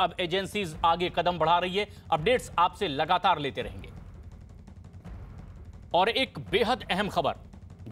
अब एजेंसीज आगे कदम बढ़ा रही है अपडेट्स आपसे लगातार लेते रहेंगे और एक बेहद अहम खबर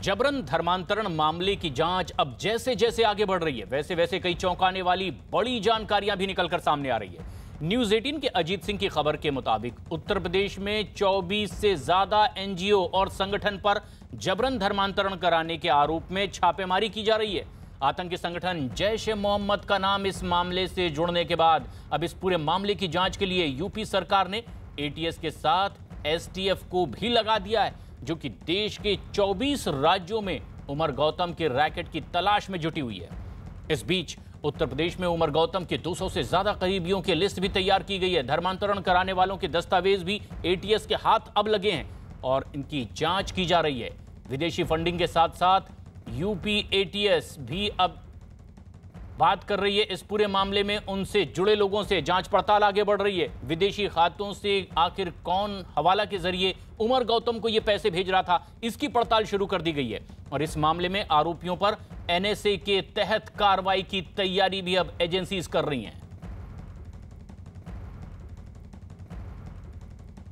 जबरन धर्मांतरण मामले की जांच अब जैसे जैसे आगे बढ़ रही है वैसे वैसे कई चौंकाने वाली बड़ी जानकारियां भी निकलकर सामने आ रही है न्यूज 18 के अजीत सिंह की खबर के मुताबिक उत्तर प्रदेश में 24 से ज्यादा एनजीओ और संगठन पर जबरन धर्मांतरण कराने के आरोप में छापेमारी की जा रही है आतंकी संगठन जैश ए मोहम्मद का नाम इस मामले से जुड़ने के बाद अब इस पूरे मामले की जांच के लिए यूपी सरकार ने एटीएस के साथ एसटीएफ को भी लगा दिया है जो कि देश के 24 राज्यों में उमर गौतम के रैकेट की तलाश में जुटी हुई है इस बीच उत्तर प्रदेश में उमर गौतम के 200 से ज्यादा करीबियों की लिस्ट भी तैयार की गई है धर्मांतरण कराने वालों के दस्तावेज भी एटीएस के हाथ अब लगे हैं और इनकी जांच की जा रही है विदेशी फंडिंग के साथ साथ यूपी एटीएस भी अब बात कर रही है इस पूरे मामले में उनसे जुड़े लोगों से जांच पड़ताल आगे बढ़ रही है विदेशी खातों से आखिर कौन हवाला के जरिए उमर गौतम को ये पैसे भेज रहा था इसकी पड़ताल शुरू कर दी गई है और इस मामले में आरोपियों पर एनएसए के तहत कार्रवाई की तैयारी भी अब एजेंसीज कर रही हैं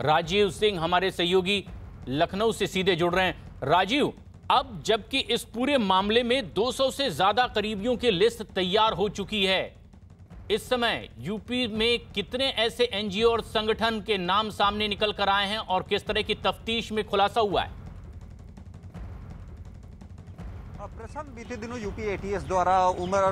राजीव सिंह हमारे सहयोगी लखनऊ से सीधे जुड़ रहे हैं राजीव अब जबकि इस पूरे मामले में 200 से ज्यादा करीबियों की लिस्ट तैयार हो चुकी है इस समय यूपी में कितने ऐसे एनजीओ और संगठन के नाम सामने निकल कर आए हैं और किस तरह की तफ्तीश में खुलासा हुआ है प्रसन्न बीते दिनों यूपी एटीएस द्वारा उमर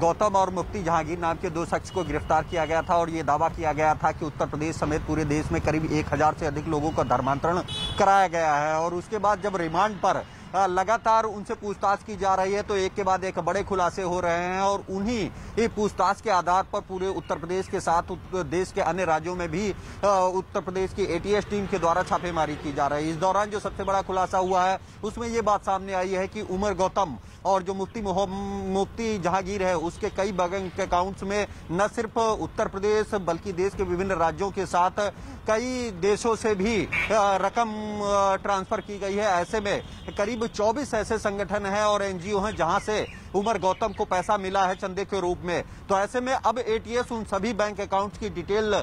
गौतम और मुफ्ती जहांगीर नाम के दो शख्स को गिरफ्तार किया गया था और ये दावा किया गया था कि उत्तर प्रदेश समेत पूरे देश में करीब एक हजार से अधिक लोगों का धर्मांतरण कराया गया है और उसके बाद जब रिमांड पर हाँ, लगातार उनसे पूछताछ की जा रही है तो एक के बाद एक बड़े खुलासे हो रहे हैं और उन्हीं पूछताछ के आधार पर पूरे उत्तर प्रदेश के साथ देश के अन्य राज्यों में भी उत्तर प्रदेश की एटीएस टीम के द्वारा छापेमारी की जा रही है इस दौरान जो सबसे बड़ा खुलासा हुआ है उसमें ये बात सामने आई है कि उमर गौतम और जो मुफ्ती मुफ्ती जहांगीर है उसके कई बैंक अकाउंट्स में न सिर्फ उत्तर प्रदेश बल्कि देश के विभिन्न राज्यों के साथ कई देशों से भी रकम ट्रांसफर की गई है ऐसे में करीब करीब 24 ऐसे संगठन हैं और एनजीओ हैं जहां से उमर गौतम को पैसा मिला है चंदे के रूप में तो ऐसे में अब एटीएस उन सभी बैंक अकाउंट्स की डिटेल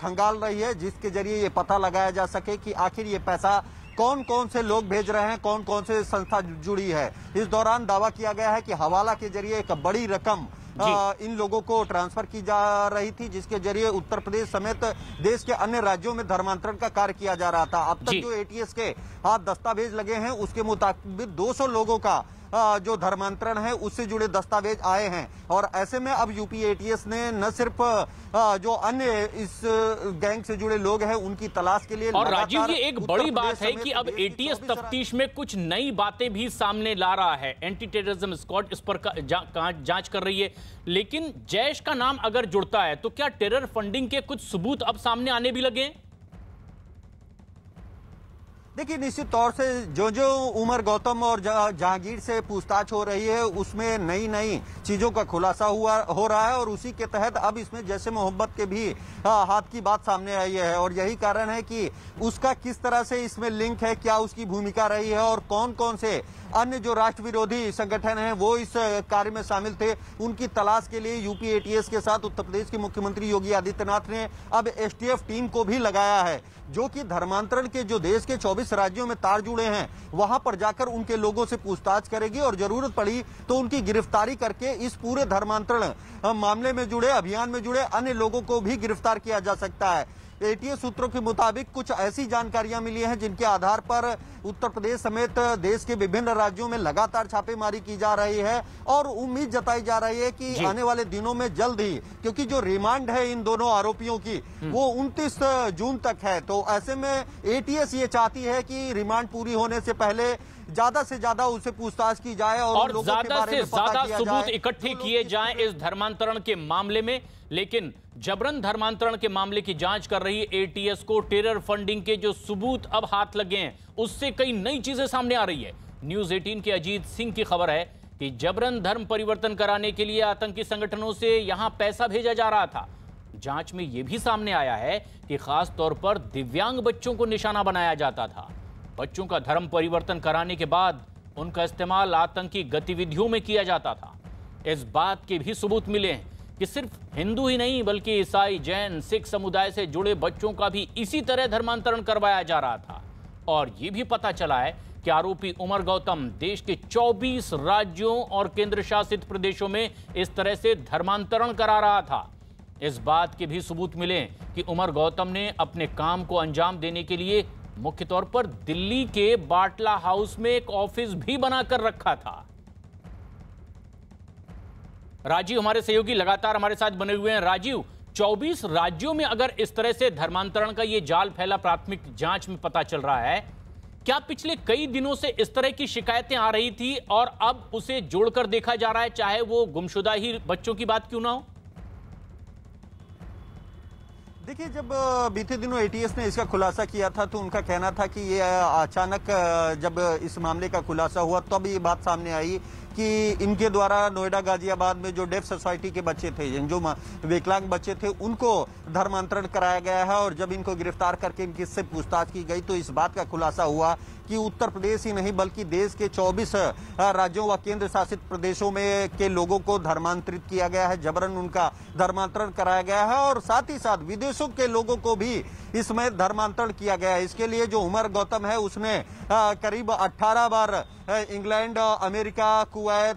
खंगाल रही है जिसके जरिए ये पता लगाया जा सके कि आखिर ये पैसा कौन कौन से लोग भेज रहे हैं कौन कौन से संस्था जुड़ी है इस दौरान दावा किया गया है कि हवाला के जरिए एक बड़ी रकम इन लोगों को ट्रांसफर की जा रही थी जिसके जरिए उत्तर प्रदेश समेत देश के अन्य राज्यों में धर्मांतरण का कार्य किया जा रहा था अब तक जो एटीएस के हाथ दस्तावेज लगे हैं उसके मुताबिक 200 लोगों का जो धर्मांतरण है उससे जुड़े दस्तावेज आए हैं और ऐसे में अब यूपी एटीएस ने न सिर्फ जो अन्य इस गैंग से जुड़े लोग हैं उनकी तलाश के लिए और राजीव जी एक बड़ी बात है कि अब एटीएस तफ्तीश में कुछ नई बातें भी सामने ला रहा है एंटी टेररिज्म स्क्वाड इस पर जांच कर रही है लेकिन जैश का नाम अगर जुड़ता है तो क्या टेरर फंडिंग के कुछ सबूत अब सामने आने भी लगे हैं देखिए निश्चित तौर से जो जो उमर गौतम और जहांगीर से पूछताछ हो रही है उसमें नई नई चीजों का खुलासा हुआ हो रहा है और उसी के तहत अब इसमें जैसे मोहब्बत के भी हाथ की बात सामने आई है और यही कारण है कि उसका किस तरह से इसमें लिंक है क्या उसकी भूमिका रही है और कौन कौन से अन्य जो राष्ट्र विरोधी संगठन है वो इस कार्य में शामिल थे उनकी तलाश के लिए यूपी एटीएस के साथ उत्तर प्रदेश के मुख्यमंत्री योगी आदित्यनाथ ने अब एस टीम को भी लगाया है जो कि धर्मांतरण के जो देश के चौबीस चौबीस राज्यों में तार जुड़े हैं वहां पर जाकर उनके लोगों से पूछताछ करेगी और जरूरत पड़ी तो उनकी गिरफ्तारी करके इस पूरे धर्मांतरण मामले में जुड़े अभियान में जुड़े अन्य लोगों को भी गिरफ्तार किया जा सकता है एटीए सूत्रों के मुताबिक कुछ ऐसी जानकारियां मिली हैं जिनके आधार पर उत्तर प्रदेश समेत देश के विभिन्न राज्यों में लगातार छापेमारी की जा रही है और उम्मीद जताई जा रही है कि आने वाले दिनों में जल्द ही क्योंकि जो रिमांड है इन दोनों आरोपियों की हम्म। वो 29 जून तक है तो ऐसे में एटीएस ये चाहती है कि रिमांड पूरी होने से पहले ज्यादा से ज्यादा उसे पूछताछ की जाए और, और ज्यादा से ज्यादा सबूत इकट्ठे किए जाए इस धर्मांतरण के मामले में लेकिन जबरन धर्मांतरण के मामले की जांच कर रही एटीएस को टेरर फंडिंग के जो सबूत अब हाथ लगे हैं उससे कई नई चीजें सामने आ रही है न्यूज 18 के अजीत सिंह की खबर है कि जबरन धर्म परिवर्तन कराने के लिए आतंकी संगठनों से यहां पैसा भेजा जा रहा था जांच में यह भी सामने आया है कि खास तौर पर दिव्यांग बच्चों को निशाना बनाया जाता था बच्चों का धर्म परिवर्तन कराने के बाद उनका इस्तेमाल आतंकी गतिविधियों में किया जाता था इस बात के भी सबूत मिले हैं कि सिर्फ हिंदू ही नहीं बल्कि ईसाई जैन सिख समुदाय से जुड़े बच्चों का भी इसी तरह धर्मांतरण करवाया जा रहा था और ये भी पता चला है कि आरोपी उमर गौतम देश के 24 राज्यों और केंद्र शासित प्रदेशों में इस तरह से धर्मांतरण करा रहा था इस बात के भी सबूत मिले कि उमर गौतम ने अपने काम को अंजाम देने के लिए मुख्य तौर पर दिल्ली के बाटला हाउस में एक ऑफिस भी बनाकर रखा था राजीव हमारे सहयोगी लगातार हमारे साथ बने हुए हैं राजीव 24 राज्यों में अगर इस तरह से धर्मांतरण का ये जाल फैला प्राथमिक जांच में पता चल रहा है क्या पिछले कई दिनों से इस तरह की शिकायतें आ रही थी और अब उसे जोड़कर देखा जा रहा है चाहे वो गुमशुदा ही बच्चों की बात क्यों ना हो देखिए जब बीते दिनों एटीएस ने इसका खुलासा किया था तो उनका कहना था कि ये अचानक जब इस मामले का खुलासा हुआ तब तो ये बात सामने आई कि इनके द्वारा नोएडा गाजियाबाद में जो डेफ सोसाइटी के बच्चे थे जो विकलांग बच्चे थे उनको धर्मांतरण कराया गया है और जब इनको गिरफ्तार करके इनकी से पूछताछ की गई तो इस बात का खुलासा हुआ कि उत्तर प्रदेश ही नहीं बल्कि देश के 24 राज्यों व केंद्र शासित प्रदेशों में के लोगों को धर्मांतरित किया गया है जबरन उनका धर्मांतरण कराया गया है और साथ ही साथ विदेशों के लोगों को भी इसमें धर्मांतरण किया गया है इसके लिए जो उमर गौतम है उसने करीब 18 बार इंग्लैंड अमेरिका कुआ हुआ है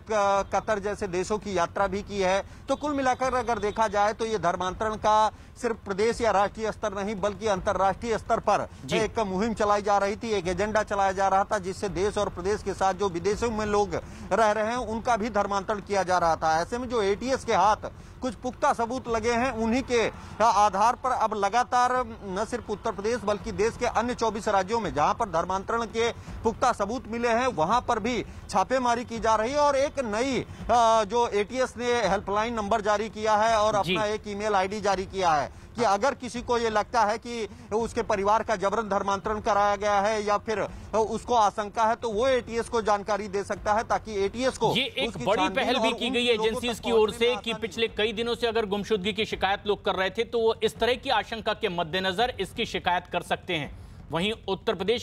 कतर जैसे देशों की यात्रा भी की है तो कुल मिलाकर अगर देखा जाए तो ये धर्मांतरण का सिर्फ प्रदेश या राष्ट्रीय स्तर नहीं बल्कि अंतर्राष्ट्रीय स्तर पर एक मुहिम चलाई जा रही थी एक एजेंडा चलाया जा रहा था जिससे देश और प्रदेश के साथ जो विदेशों में लोग रह रहे हैं उनका भी धर्मांतरण किया जा रहा था ऐसे में जो एटीएस के हाथ कुछ पुख्ता सबूत लगे हैं उन्हीं के आधार पर अब लगातार न सिर्फ उत्तर प्रदेश बल्कि देश के अन्य 24 राज्यों में जहां पर धर्मांतरण के पुख्ता सबूत मिले हैं वहां पर भी छापेमारी की जा रही चाहिए और एक नई जो एटीएस ने हेल्पलाइन नंबर जारी किया है और अपना एक ईमेल आईडी जारी किया है कि हाँ। अगर किसी को ये लगता है कि उसके परिवार का जबरन धर्मांतरण कराया गया है या फिर उसको आशंका है तो वो एटीएस को जानकारी दे सकता है ताकि एटीएस को ये एक बड़ी पहल भी की गई एजेंसीज की ओर से कि पिछले कई दिनों से अगर गुमशुदगी की शिकायत लोग कर रहे थे तो वो इस तरह की आशंका के मद्देनजर इसकी शिकायत कर सकते हैं वहीं उत्तर प्रदेश